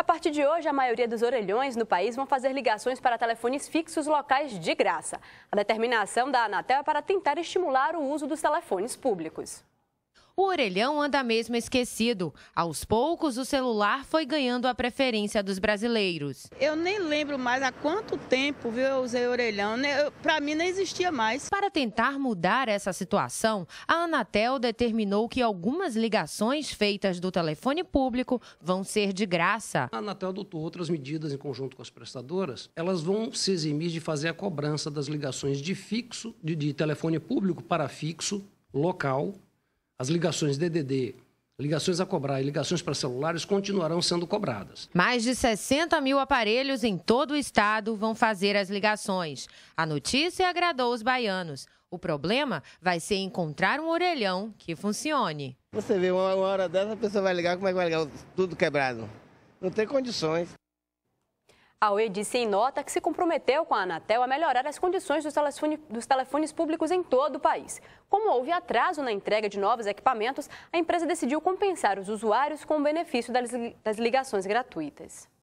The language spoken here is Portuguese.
A partir de hoje, a maioria dos orelhões no país vão fazer ligações para telefones fixos locais de graça. A determinação da Anatel é para tentar estimular o uso dos telefones públicos. O orelhão anda mesmo esquecido. Aos poucos, o celular foi ganhando a preferência dos brasileiros. Eu nem lembro mais há quanto tempo viu, eu usei orelhão. Né? Para mim, não existia mais. Para tentar mudar essa situação, a Anatel determinou que algumas ligações feitas do telefone público vão ser de graça. A Anatel adotou outras medidas em conjunto com as prestadoras. Elas vão se eximir de fazer a cobrança das ligações de fixo, de, de telefone público para fixo, local as ligações DDD, Ligações a cobrar e ligações para celulares continuarão sendo cobradas. Mais de 60 mil aparelhos em todo o estado vão fazer as ligações. A notícia agradou os baianos. O problema vai ser encontrar um orelhão que funcione. Você vê, uma hora dessa a pessoa vai ligar, como é que vai ligar tudo quebrado? Não tem condições. A UE disse em nota que se comprometeu com a Anatel a melhorar as condições dos, telefone, dos telefones públicos em todo o país. Como houve atraso na entrega de novos equipamentos, a empresa decidiu compensar os usuários com o benefício das ligações gratuitas.